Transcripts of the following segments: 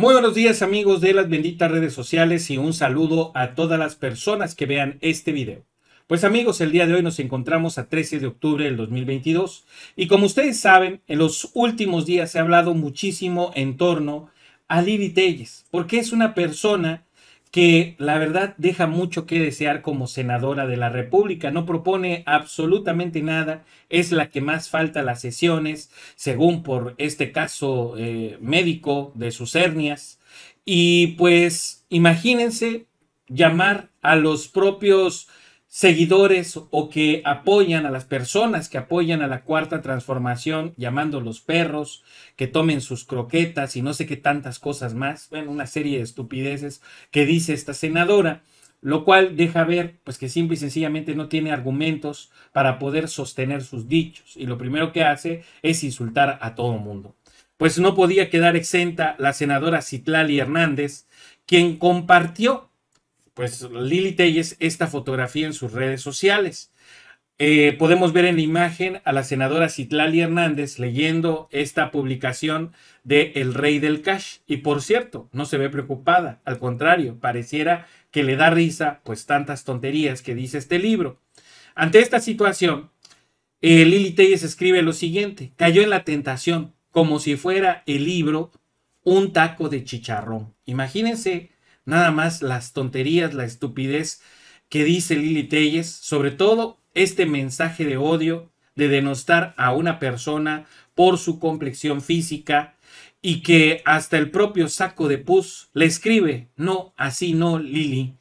Muy buenos días amigos de las benditas redes sociales y un saludo a todas las personas que vean este video. Pues amigos, el día de hoy nos encontramos a 13 de octubre del 2022 y como ustedes saben, en los últimos días se ha hablado muchísimo en torno a Lili Telles, porque es una persona que la verdad deja mucho que desear como senadora de la República, no propone absolutamente nada, es la que más falta las sesiones, según por este caso eh, médico de sus hernias. Y pues imagínense llamar a los propios seguidores o que apoyan a las personas que apoyan a la cuarta transformación, llamando los perros, que tomen sus croquetas y no sé qué tantas cosas más, bueno, una serie de estupideces que dice esta senadora, lo cual deja ver pues que simple y sencillamente no tiene argumentos para poder sostener sus dichos y lo primero que hace es insultar a todo mundo. Pues no podía quedar exenta la senadora Citlali Hernández, quien compartió pues Lili Telles esta fotografía en sus redes sociales. Eh, podemos ver en la imagen a la senadora Citlali Hernández leyendo esta publicación de El Rey del Cash. Y por cierto, no se ve preocupada, al contrario, pareciera que le da risa pues tantas tonterías que dice este libro. Ante esta situación, eh, Lili Telles escribe lo siguiente, cayó en la tentación, como si fuera el libro un taco de chicharrón. Imagínense nada más las tonterías, la estupidez que dice Lili Telles, sobre todo este mensaje de odio, de denostar a una persona por su complexión física y que hasta el propio saco de pus le escribe, no, así no, Lili.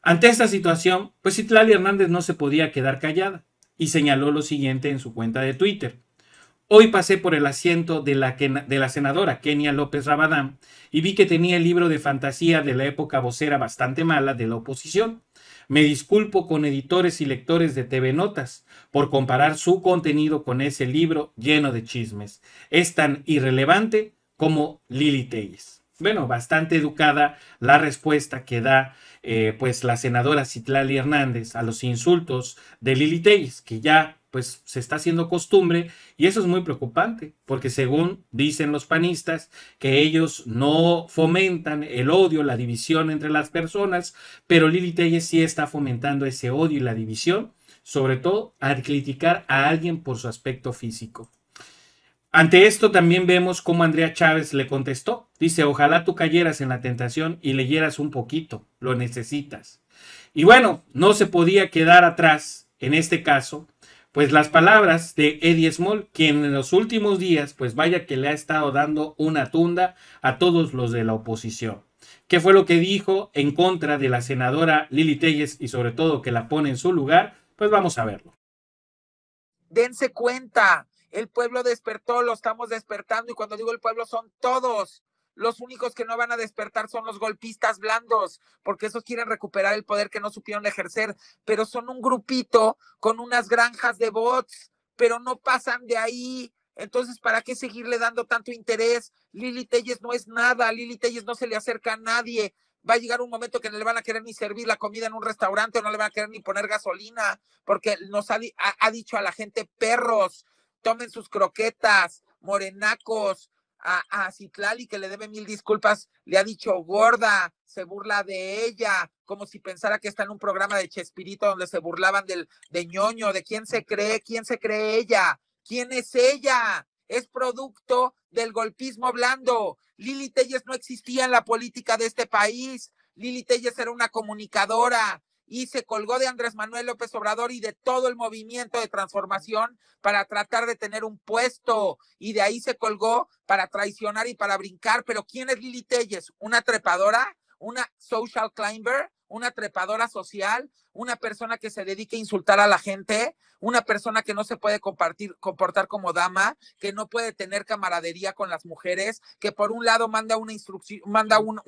Ante esta situación, pues Citlali Hernández no se podía quedar callada y señaló lo siguiente en su cuenta de Twitter. Hoy pasé por el asiento de la, senadora Kenia López Rabadán y vi que tenía el libro de fantasía de la época vocera bastante mala de la oposición. Me disculpo con editores y lectores de TV Notas por comparar su contenido con ese libro lleno de chismes. Es tan irrelevante como Lily Telles. Bueno, bastante educada la respuesta que da eh, pues la senadora Citlali Hernández a los insultos de Lili Telles, que ya pues se está haciendo costumbre y eso es muy preocupante, porque según dicen los panistas, que ellos no fomentan el odio, la división entre las personas, pero Lili Telles sí está fomentando ese odio y la división, sobre todo al criticar a alguien por su aspecto físico. Ante esto también vemos cómo Andrea Chávez le contestó. Dice, ojalá tú cayeras en la tentación y leyeras un poquito, lo necesitas. Y bueno, no se podía quedar atrás, en este caso, pues las palabras de Eddie Small, quien en los últimos días, pues vaya que le ha estado dando una tunda a todos los de la oposición. ¿Qué fue lo que dijo en contra de la senadora Lili Telles y sobre todo que la pone en su lugar? Pues vamos a verlo. Dense cuenta, el pueblo despertó, lo estamos despertando y cuando digo el pueblo son todos. Los únicos que no van a despertar son los golpistas blandos, porque esos quieren recuperar el poder que no supieron ejercer, pero son un grupito con unas granjas de bots, pero no pasan de ahí. Entonces, ¿para qué seguirle dando tanto interés? Lili Telles no es nada, Lili Telles no se le acerca a nadie. Va a llegar un momento que no le van a querer ni servir la comida en un restaurante, o no le van a querer ni poner gasolina, porque nos ha dicho a la gente perros, tomen sus croquetas, morenacos, a, a, Citlali, que le debe mil disculpas, le ha dicho gorda, se burla de ella, como si pensara que está en un programa de Chespirito donde se burlaban del, de ñoño, de quién se cree, quién se cree ella, quién es ella, es producto del golpismo blando. Lili Telles no existía en la política de este país, Lili Telles era una comunicadora, y se colgó de Andrés Manuel López Obrador y de todo el movimiento de transformación para tratar de tener un puesto y de ahí se colgó para traicionar y para brincar. Pero ¿quién es Lili Telles? ¿Una trepadora? ¿Una social climber? una trepadora social, una persona que se dedique a insultar a la gente, una persona que no se puede compartir, comportar como dama, que no puede tener camaradería con las mujeres, que por un lado manda una instrucción, manda una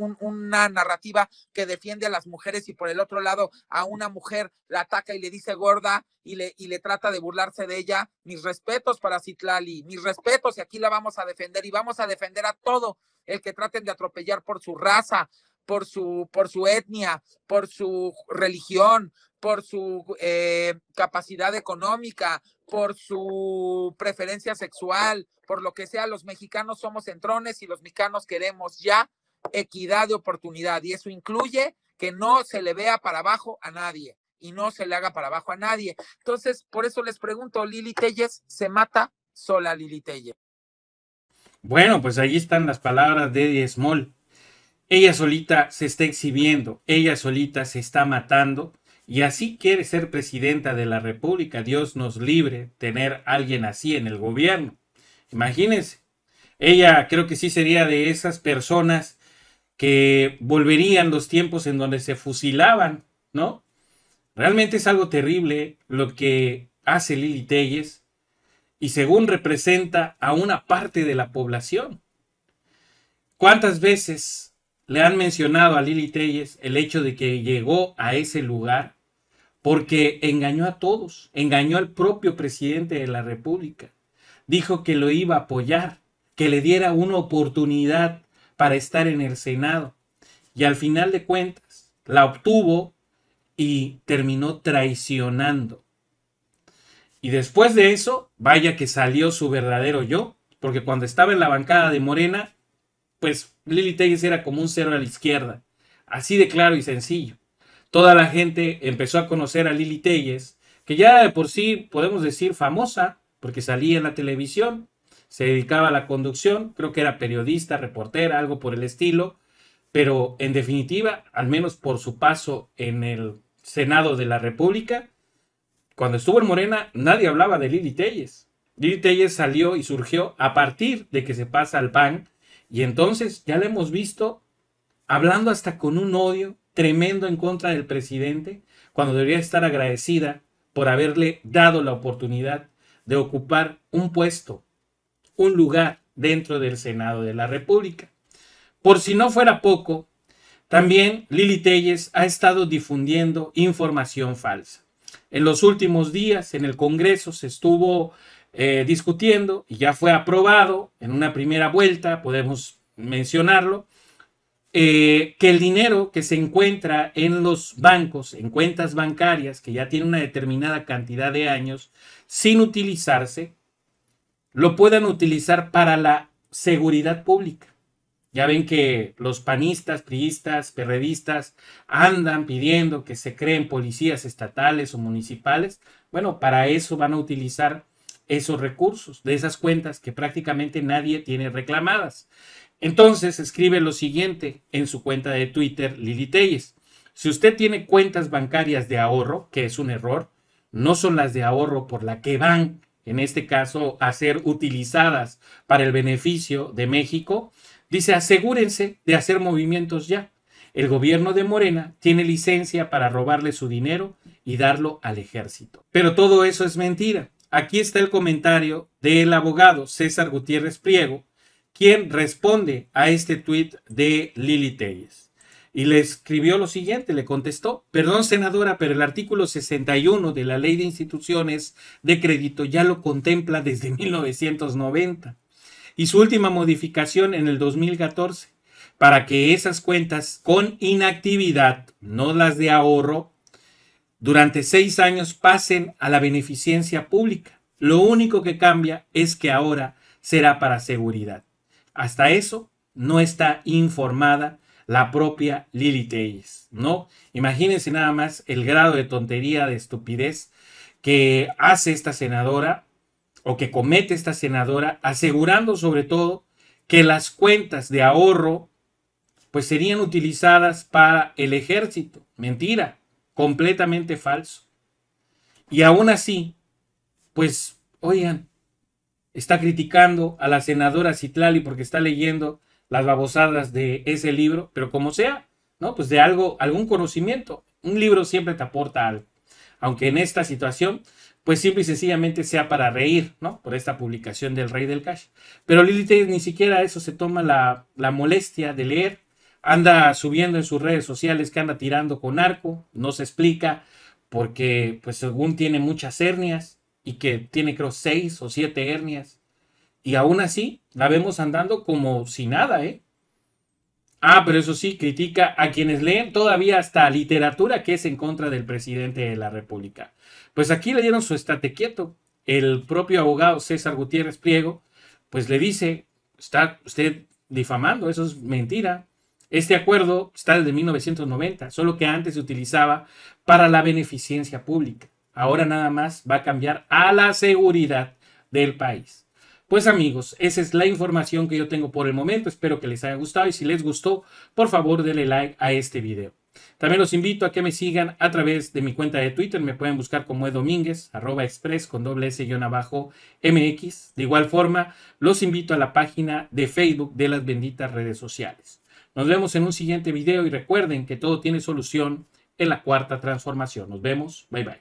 narrativa que defiende a las mujeres y por el otro lado a una mujer la ataca y le dice gorda y le, y le trata de burlarse de ella. Mis respetos para Citlali, mis respetos y aquí la vamos a defender y vamos a defender a todo el que traten de atropellar por su raza, por su, por su etnia, por su religión, por su eh, capacidad económica, por su preferencia sexual, por lo que sea, los mexicanos somos centrones y los mexicanos queremos ya equidad de oportunidad. Y eso incluye que no se le vea para abajo a nadie y no se le haga para abajo a nadie. Entonces, por eso les pregunto, Lili Telles, ¿se mata sola Lili Telles? Bueno, pues ahí están las palabras de Small. Ella solita se está exhibiendo, ella solita se está matando y así quiere ser presidenta de la República. Dios nos libre tener a alguien así en el gobierno. Imagínense. Ella creo que sí sería de esas personas que volverían los tiempos en donde se fusilaban, ¿no? Realmente es algo terrible lo que hace Lili Telles y según representa a una parte de la población. ¿Cuántas veces le han mencionado a Lili Telles el hecho de que llegó a ese lugar porque engañó a todos, engañó al propio presidente de la República. Dijo que lo iba a apoyar, que le diera una oportunidad para estar en el Senado. Y al final de cuentas, la obtuvo y terminó traicionando. Y después de eso, vaya que salió su verdadero yo, porque cuando estaba en la bancada de Morena, pues Lili Telles era como un cero a la izquierda. Así de claro y sencillo. Toda la gente empezó a conocer a Lili Telles, que ya de por sí podemos decir famosa, porque salía en la televisión, se dedicaba a la conducción, creo que era periodista, reportera, algo por el estilo, pero en definitiva, al menos por su paso en el Senado de la República, cuando estuvo en Morena, nadie hablaba de Lili Telles. Lili Telles salió y surgió a partir de que se pasa al PAN y entonces ya le hemos visto hablando hasta con un odio tremendo en contra del presidente, cuando debería estar agradecida por haberle dado la oportunidad de ocupar un puesto, un lugar dentro del Senado de la República. Por si no fuera poco, también Lili Telles ha estado difundiendo información falsa. En los últimos días en el Congreso se estuvo eh, discutiendo y ya fue aprobado en una primera vuelta, podemos mencionarlo, eh, que el dinero que se encuentra en los bancos, en cuentas bancarias, que ya tiene una determinada cantidad de años sin utilizarse, lo puedan utilizar para la seguridad pública. Ya ven que los panistas, priistas, perredistas andan pidiendo que se creen policías estatales o municipales. Bueno, para eso van a utilizar esos recursos, de esas cuentas que prácticamente nadie tiene reclamadas. Entonces escribe lo siguiente en su cuenta de Twitter, Lili Telles. Si usted tiene cuentas bancarias de ahorro, que es un error, no son las de ahorro por la que van, en este caso, a ser utilizadas para el beneficio de México, dice asegúrense de hacer movimientos ya. El gobierno de Morena tiene licencia para robarle su dinero y darlo al ejército. Pero todo eso es mentira aquí está el comentario del abogado César Gutiérrez Priego, quien responde a este tuit de Lili Telles. Y le escribió lo siguiente, le contestó, perdón senadora, pero el artículo 61 de la Ley de Instituciones de Crédito ya lo contempla desde 1990 y su última modificación en el 2014 para que esas cuentas con inactividad, no las de ahorro, durante seis años pasen a la beneficencia pública. Lo único que cambia es que ahora será para seguridad. Hasta eso no está informada la propia Lili Teyes. ¿no? Imagínense nada más el grado de tontería, de estupidez que hace esta senadora o que comete esta senadora, asegurando sobre todo que las cuentas de ahorro pues serían utilizadas para el ejército. Mentira completamente falso. Y aún así, pues, oigan, está criticando a la senadora Citlali porque está leyendo las babosadas de ese libro, pero como sea, ¿no? Pues de algo, algún conocimiento. Un libro siempre te aporta algo. Aunque en esta situación, pues simple y sencillamente sea para reír, ¿no? Por esta publicación del Rey del Cash. Pero Lili ni siquiera eso se toma la, la molestia de leer anda subiendo en sus redes sociales que anda tirando con arco, no se explica, porque pues según tiene muchas hernias y que tiene creo seis o siete hernias, y aún así la vemos andando como si nada, ¿eh? Ah, pero eso sí, critica a quienes leen todavía hasta literatura que es en contra del presidente de la República. Pues aquí le dieron su estate quieto. El propio abogado César Gutiérrez Priego pues le dice, está usted difamando, eso es mentira, este acuerdo está desde 1990, solo que antes se utilizaba para la beneficencia pública. Ahora nada más va a cambiar a la seguridad del país. Pues amigos, esa es la información que yo tengo por el momento. Espero que les haya gustado y si les gustó, por favor denle like a este video. También los invito a que me sigan a través de mi cuenta de Twitter. Me pueden buscar como edomínguez, arroba express con doble S abajo MX. De igual forma, los invito a la página de Facebook de las benditas redes sociales. Nos vemos en un siguiente video y recuerden que todo tiene solución en la cuarta transformación. Nos vemos. Bye bye.